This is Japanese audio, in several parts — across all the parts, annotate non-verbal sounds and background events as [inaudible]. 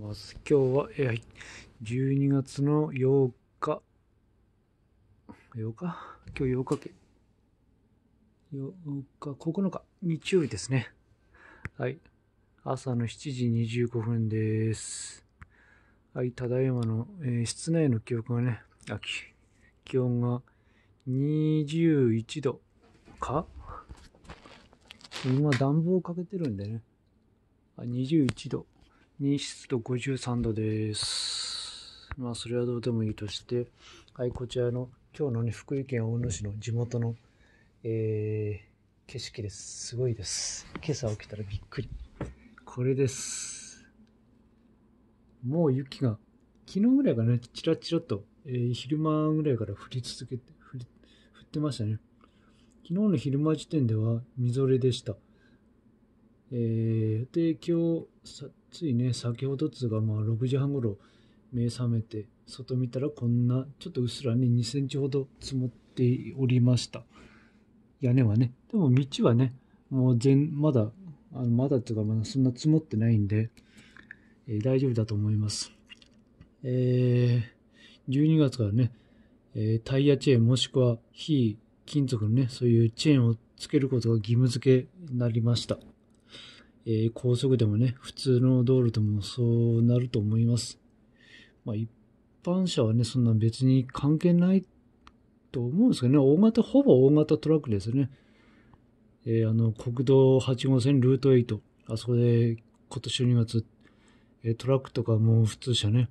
ます。今日は、え12月の8日、8日今日8日け、8日、9日、日曜日ですね。はい。朝の7時25分です。はい、ただいまの、えー、室内の記憶がね、秋、気温が21度か今暖房かけてるんでね。あ、21度。に湿度53度です。まあ、それはどうでもいいとして、はい、こちらの今日の、ね、福井県大野市の地元の、えー、景色です。すごいです。今朝起きたらびっくり。これです。もう雪が、昨日ぐらいからね、ちらちらと、えー、昼間ぐらいから降り続けて、降ってましたね。昨日の昼間時点ではみぞれでした。えー、で、今日、ついね、先ほどつが、まあ、6時半ごろ、目覚めて、外見たらこんな、ちょっとうっすらね、2センチほど積もっておりました。屋根はね。でも道はね、もう全、まだ、あのまだつうか、まだそんな積もってないんで、えー、大丈夫だと思います。えー、12月からね、えー、タイヤチェーンもしくは非金属のね、そういうチェーンをつけることが義務付けになりました。えー、高速でもね、普通の道路でもそうなると思います。まあ、一般車はね、そんな別に関係ないと思うんですけどね、大型、ほぼ大型トラックですね。えー、あの、国道8号線ルート8、あそこで今年2月、えトラックとかもう普通車ね、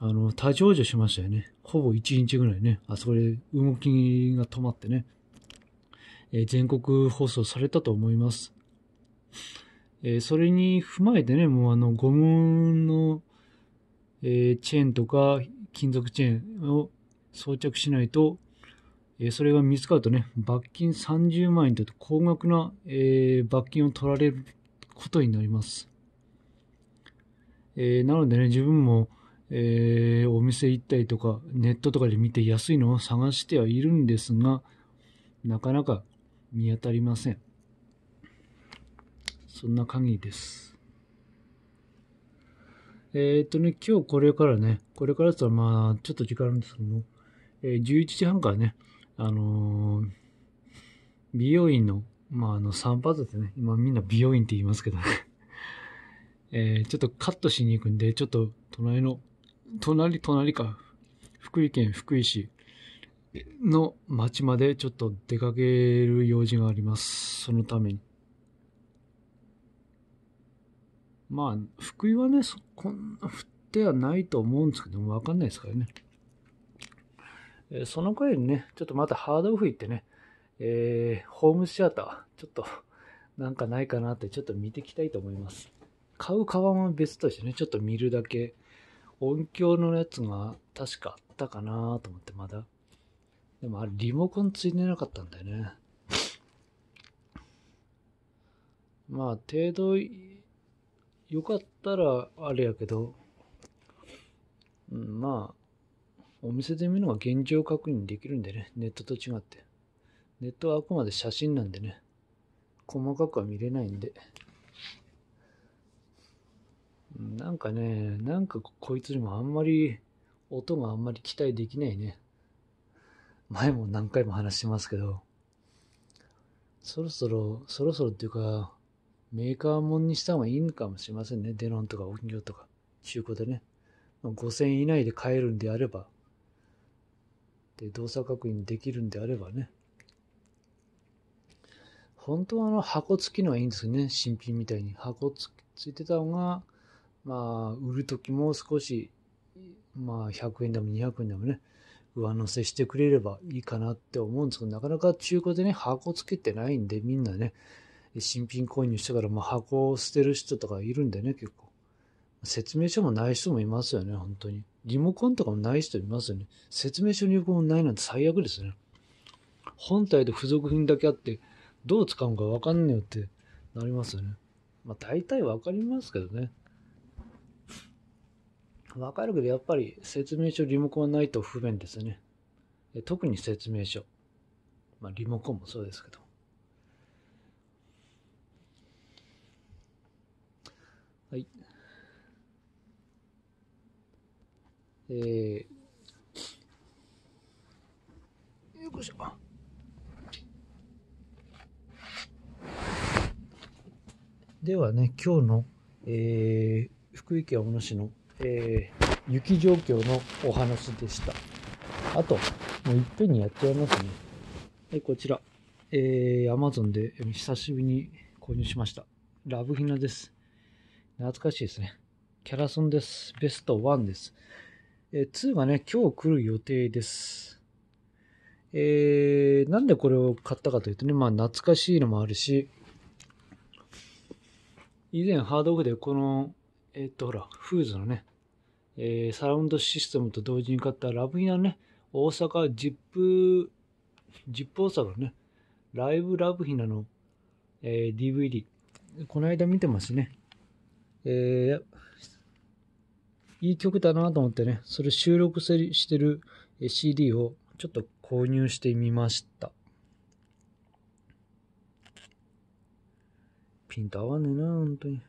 あの、立ち往生しましたよね。ほぼ1日ぐらいね、あそこで動きが止まってね、えー、全国放送されたと思います。えー、それに踏まえてね、もうあのゴムの、えー、チェーンとか金属チェーンを装着しないと、えー、それが見つかるとね、罰金30万円と高額な、えー、罰金を取られることになります。えー、なのでね、自分も、えー、お店行ったりとか、ネットとかで見て安いのを探してはいるんですが、なかなか見当たりません。そんな限りです。えー、っとね、今日これからね、これからとてまあ、ちょっと時間あるんですけども、えー、11時半からね、あのー、美容院の、まあ、あの、散髪ですね、今みんな美容院って言いますけどね [laughs] えちょっとカットしに行くんで、ちょっと隣の、隣、隣か、福井県福井市の町までちょっと出かける用事があります。そのために。まあ、福井はね、こんな降ってはないと思うんですけども、わかんないですからね。えー、その回にね、ちょっとまたハードオフ行ってね、えー、ホームシアター、ちょっと、なんかないかなってちょっと見ていきたいと思います。買うカバは別としてね、ちょっと見るだけ、音響のやつが確かあったかなと思って、まだ。でもあれ、リモコンついてなかったんだよね。まあ、程度、よかったらあれやけど、うん、まあ、お店で見るのが現状確認できるんでね、ネットと違って。ネットはあくまで写真なんでね、細かくは見れないんで。なんかね、なんかこいつにもあんまり、音があんまり期待できないね。前も何回も話してますけど、そろそろ、そろそろっていうか、メーカーもんにした方がいいのかもしれませんね。デノンとか音ョとか、中古でね。5000円以内で買えるんであれば、で、動作確認できるんであればね。本当はあの箱付きのはいいんですよね。新品みたいに。箱付いてた方が、まあ、売るときも少し、まあ、100円でも200円でもね、上乗せしてくれればいいかなって思うんですけど、なかなか中古でね、箱付けてないんで、みんなね、新品購入してからも箱を捨てる人とかいるんでね、結構。説明書もない人もいますよね、本当に。リモコンとかもない人いますよね。説明書入力もないなんて最悪ですね。本体で付属品だけあって、どう使うのか分かんねえよってなりますよね。まあ大体分かりますけどね。分かるけど、やっぱり説明書、リモコンないと不便ですね。特に説明書。まあリモコンもそうですけど。えー、よいしょ。ではね、今日の、えー、福井県小野市の、えー、雪状況のお話でした。あと、もういっぺんにやっちゃいますね。はい、こちら、えー、Amazon で久しぶりに購入しました。ラブヒナです。懐かしいですね。キャラソンです。ベスト1です。えー、2がね、今日来る予定です。えー、なんでこれを買ったかというとね、まあ懐かしいのもあるし、以前ハードオフでこの、えー、っとほら、フーズのね、えー、サウンドシステムと同時に買ったラブイナのね、大阪ジップ、ジップ大阪のね、ライブラブヒナの、えー、DVD、この間見てますね。えー、いい曲だなと思ってね、それ収録してる CD をちょっと購入してみました。ピンと合わねえな、本当に。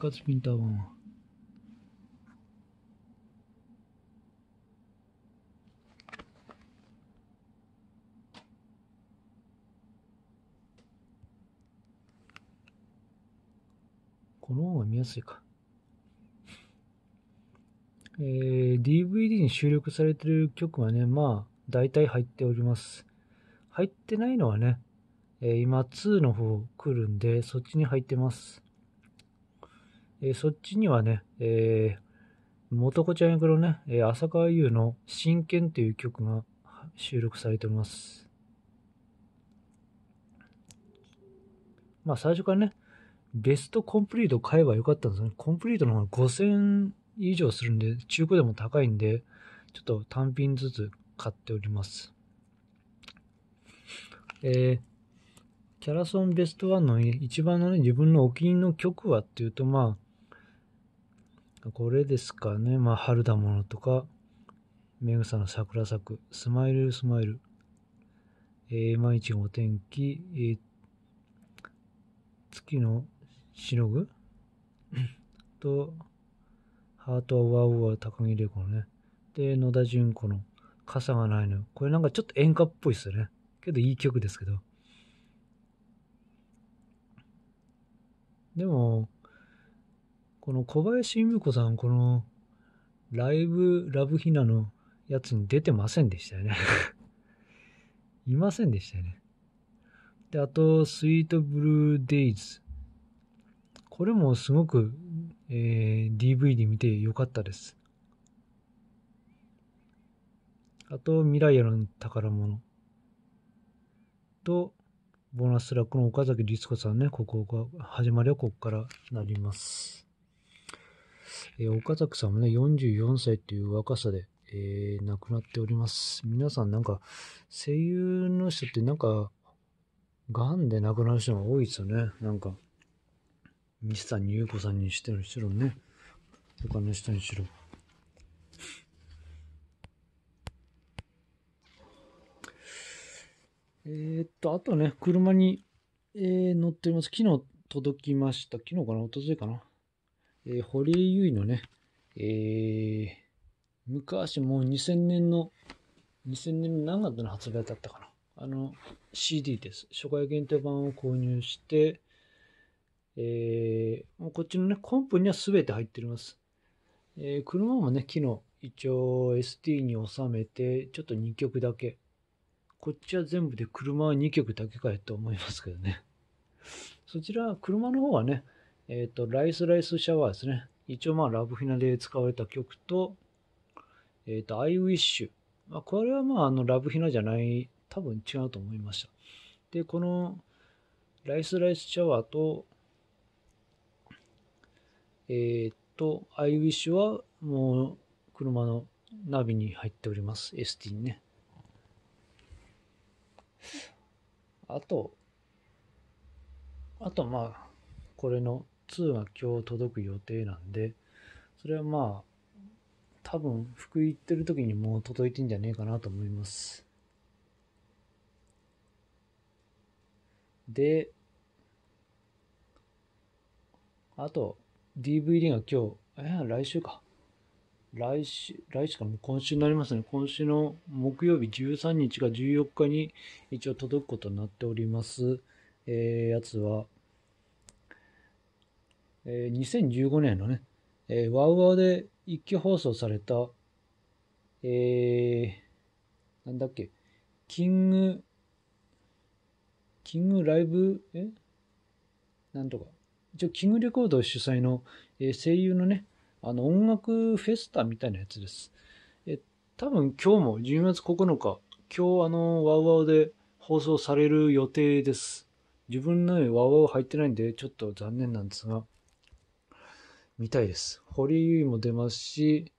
相ずピンと合わんわ。この方が見やすいか。えー、DVD に収録されてる曲はね、まあ、大体入っております。入ってないのはね、えー、今2の方来るんで、そっちに入ってます。えー、そっちにはね、えー、元子ちゃん役のね、え浅川優の真剣という曲が収録されております。まあ最初からね、ベストコンプリート買えばよかったんですね。コンプリートの方が5000以上するんで、中古でも高いんで、ちょっと単品ずつ買っております。えー、キャラソンベスト1の一番のね、自分のお気に入りの曲はっていうと、まあ、これですかね。まあ、春だものとか、めぐさの桜咲く、スマイルスマイル、えー、毎日お天気、えー、月のしのぐと、ハートはウワウ高木玲子のね。で、野田純子の傘がないの。これなんかちょっと演歌っぽいっすよね。けどいい曲ですけど。でも、この小林由美子さん、このライブラブヒナのやつに出てませんでしたよね [laughs] いませんでしたよね。で、あと、スイートブルーデイズ。これもすごく、えー、DVD 見てよかったです。あと、未来やの宝物。と、ボーナスラックの岡崎律子さんね、ここが、始まりはここからなります。えー、岡崎さんもね、44歳っていう若さで、えー、亡くなっております。皆さんなんか、声優の人ってなんか、癌で亡くなる人が多いですよね、なんか。西谷優子さんにしてるしろね、他の人にしろ。えっと、あとね、車に、えー、乗ってます。昨日届きました。昨日かなと昨いかなえー、堀江優衣のね、えー、昔もう2000年の、2000年の何月の発売だったかなあの、CD です。初回限定版を購入して、えー、もうこっちのね、コンプには全て入ってます。えー、車もね、昨日一応 ST に収めて、ちょっと2曲だけ。こっちは全部で車は2曲だけかよと思いますけどね。そちら、車の方はね、えっ、ー、と、ライスライスシャワーですね。一応まあ、ラブフィナで使われた曲と、えっ、ー、と、ウィッシュ。まあ、これはまあ、あの、ラブヒナじゃない、多分違うと思いました。で、この、ライスライスシャワーと、えっと、I wish はもう車のナビに入っております。ST にね。あと、あとまあ、これの2が今日届く予定なんで、それはまあ、多分、福井行ってる時にもう届いてんじゃねえかなと思います。で、あと、DVD が今日、え来週か。来週、来週かも今週になりますね。今週の木曜日13日か14日に一応届くことになっております。えー、やつは、えー、2015年のね、えー、ワウワウで一挙放送された、えー、なんだっけ、キング、キングライブ、えなんとか、一応、キングレコード主催の、え声優のね、あの、音楽フェスタみたいなやつです。え、多分今日も10月9日、今日あの、ワウワウで放送される予定です。自分のワウワウ入ってないんで、ちょっと残念なんですが、見たいです。堀井も出ますし、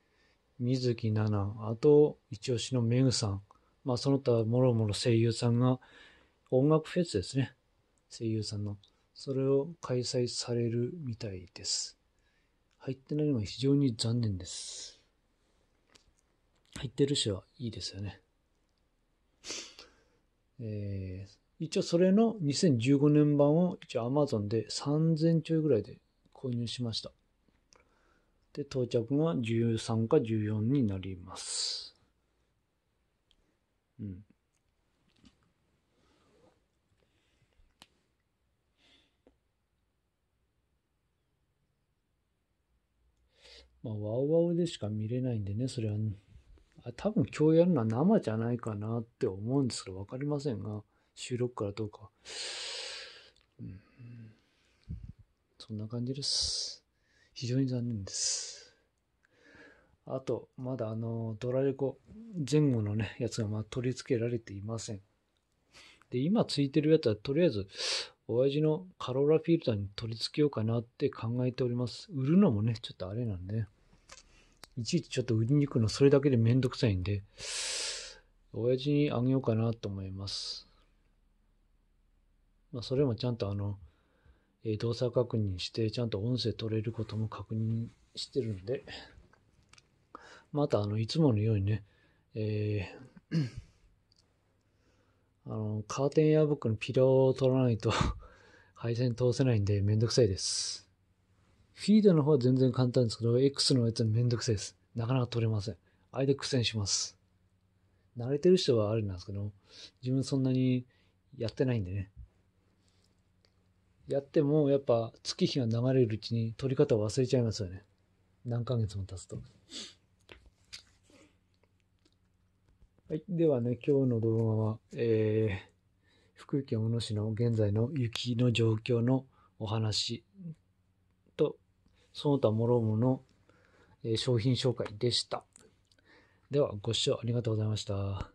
水木奈々、あと、一押しのメグさん、まあ、その他、もろもろ声優さんが、音楽フェスですね。声優さんの。それを開催されるみたいです。入ってないのは非常に残念です。入ってるしはいいですよね。えー、一応それの2015年版を一応 Amazon で3000ちょいぐらいで購入しました。で、到着が13か14になります。うん。まあ、ワオワオでしか見れないんでね、それは、多分今日やるのは生じゃないかなって思うんですけど、わかりませんが、収録からどうか。そんな感じです。非常に残念です。あと、まだあの、ドラレコ前後のね、やつがま取り付けられていません。で、今ついてるやつはとりあえず親父のカローラフィルターに取り付けようかなって考えております。売るのもね、ちょっとあれなんで、いちいちちょっと売りに行くのそれだけでめんどくさいんで、親父にあげようかなと思います。まあ、それもちゃんとあの、えー、動作確認して、ちゃんと音声取れることも確認してるんで、またあの、いつものようにね、えー、あの、カーテンエアブックのピラーを取らないと配線通せないんでめんどくさいです。フィードの方は全然簡単ですけど、X のやつはめんどくさいです。なかなか取れません。あで苦戦します。慣れてる人はあれなんですけど、自分そんなにやってないんでね。やってもやっぱ月日が流れるうちに取り方を忘れちゃいますよね。何ヶ月も経つと。はい。ではね、今日の動画は、えー、福井県小野市の現在の雪の状況のお話と、その他諸々の商品紹介でした。では、ご視聴ありがとうございました。